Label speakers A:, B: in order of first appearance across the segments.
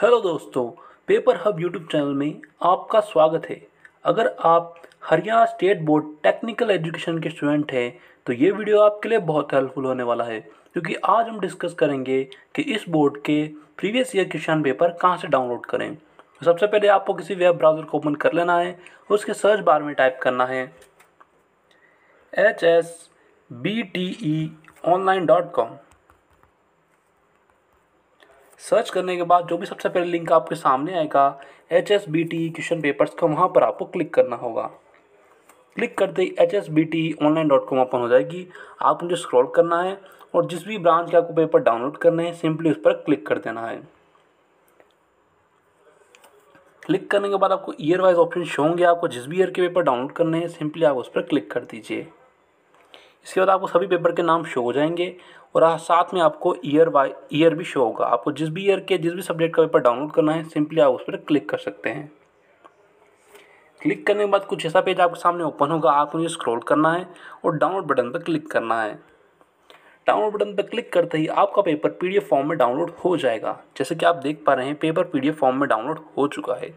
A: hello दोस्तों paper hub YouTube channel में आपका स्वागत है अगर आप Haryana state board technical education के स्टूडेंट हैं तो ये वीडियो आपके लिए बहुत हेल्पफुल होने वाला है क्योंकि आज हम डिस्कस करेंगे कि इस बोर्ड के प्रीवियस ईयर क्वेश्चन पेपर कहाँ से डाउनलोड करें तो सबसे पहले आपको किसी वेब ब्राउज़र को ओपन कर लेना है उसके सर्च बार में टाइप करना है H S B T E online dot com search करने के बाद जो भी सबसे पहले लिंक आपके सामने आएगा H S B T question papers का वहाँ पर आपको क्लिक करना होगा क्लिक करते ही H S B T online dot com open हो जाएगी आप मुझे स्क्रॉल करना है और जिस भी ब्रांच के आपको पेपर डाउनलोड करने हैं सिंपली उस पर क्लिक कर देना है क्लिक करने के बाद आपको ईयर वाइज ऑप्शन शो होंगे आपको जिस भी ईयर के पेपर डाउनलोड करने हैं सिंपली आप उस पर क्लिक कर दीजिए इसके बाद आपको सभी पेपर के नाम शो हो जाएंगे और साथ में आपको ईयर बाय ईयर भी शो होगा आपको जिस भी ईयर के जिस भी सब्जेक्ट का पेपर डाउनलोड करना है सिंपली आप उस पर क्लिक कर सकते हैं क्लिक करने के बाद कुछ ऐसा पेज आपके सामने ओपन होगा आपको उन्हें स्क्रॉल करना है और डाउनलोड बटन पर क्लिक करना है डाउनलोड बटन पर क्लिक करते ही आपका पेपर पीडीएफ फॉर्म में डाउनलोड हो जाएगा जैसे कि आप देख पा रहे हैं पेपर पीडीएफ फॉर्म में डाउनलोड हो चुका है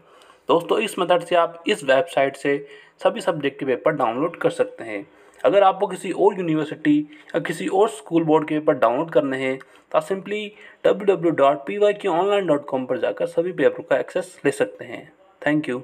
A: दोस्तों इस मेथड से आप इस वेबसाइट से सभी सब्जेक्ट के पेपर डाउनलोड कर सकते हैं अगर आपको किसी और यूनिवर्सिटी या किसी और स्कूल बोर्ड के पेपर डाउनलोड करने हैं तो आप simply W W dot P Y K online dot com पर जाकर सभी पेपरों का एक्सेस ले सकते हैं थैंक यू